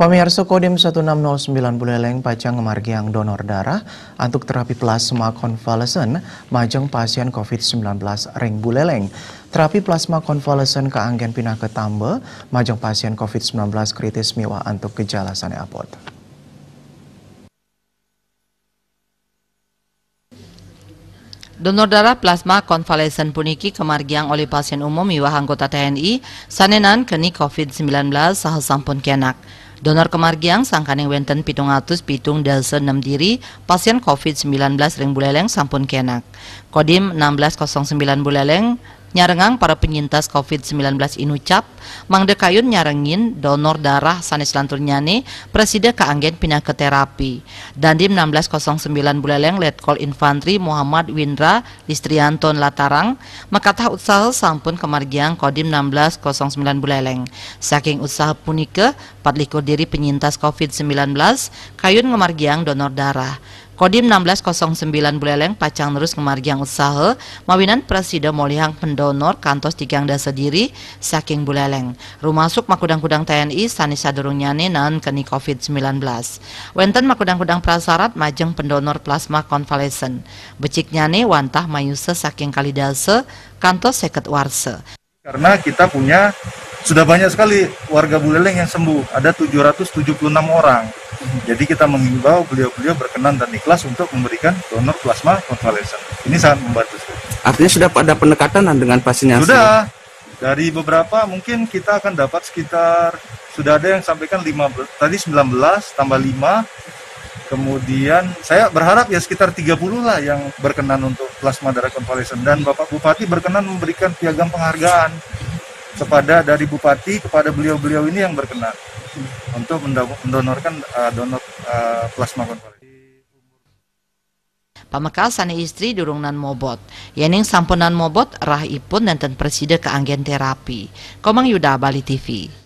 Pemirsa Kodim 1609 Buleleng Pajang yang donor darah untuk terapi plasma konvalesen majeng pasien COVID-19 Ring Buleleng. Terapi plasma konvalesen ke anggen pindah ke Tambe majeng pasien COVID-19 kritis miwa untuk gejala sana apot. Donor darah plasma konvalesen puniki kemargiang oleh pasien umum miwah anggota TNI sanenan keni COVID-19 sahasampun sampun kenak. Donor kemargiang sangkaning wenten pitung atus pitung dasa enam diri pasien COVID-19 ring buleleng sampun kenak. Kodim 1609 buleleng nyarengang para penyintas COVID-19 inucap, Kayun nyarengin donor darah Sanis lanturnyane presiden keanggen pindah ke terapi. Dandim 1609 Buleleng Letkol Infantri Muhammad Windra Listrianton Latarang makatah usaha sampun kemargiang Kodim 1609 Buleleng. Saking usaha punike patlikur diri penyintas COVID-19 kayun ngemargiang donor darah. Kodim 1609 Buleleng Pacang Nerus Kemargiang Usaha Mawinan presiden Molihang Pendonor Kantos Tigang Dasa Diri Saking Buleleng Rumasuk Makudang-Kudang TNI Sani nyane Nan Keni COVID-19 Wenten Makudang-Kudang Prasarat Majeng Pendonor Plasma becik nyane Wantah Mayuse Saking Kalidase Kantos Seket Warse karena kita punya sudah banyak sekali warga Buleleng yang sembuh, ada 776 orang. Jadi kita mengimbau beliau-beliau berkenan dan ikhlas untuk memberikan donor plasma konvalesen. Ini sangat membantu. Artinya sudah pada pendekatan dengan pasiennya? Sudah. Dari beberapa mungkin kita akan dapat sekitar sudah ada yang sampaikan 15 tadi 19 tambah 5 kemudian saya berharap ya sekitar 30 lah yang berkenan untuk plasma darah konvalesen dan Bapak Bupati berkenan memberikan piagam penghargaan kepada dari bupati kepada beliau-beliau ini yang berkenan untuk mendonorkan uh, donor uh, plasma konvalesen. Pamekasan istri durungnan mobot. Yening sampunan mobot rah ipun dan preside keanggen terapi. Komang Yuda Bali TV.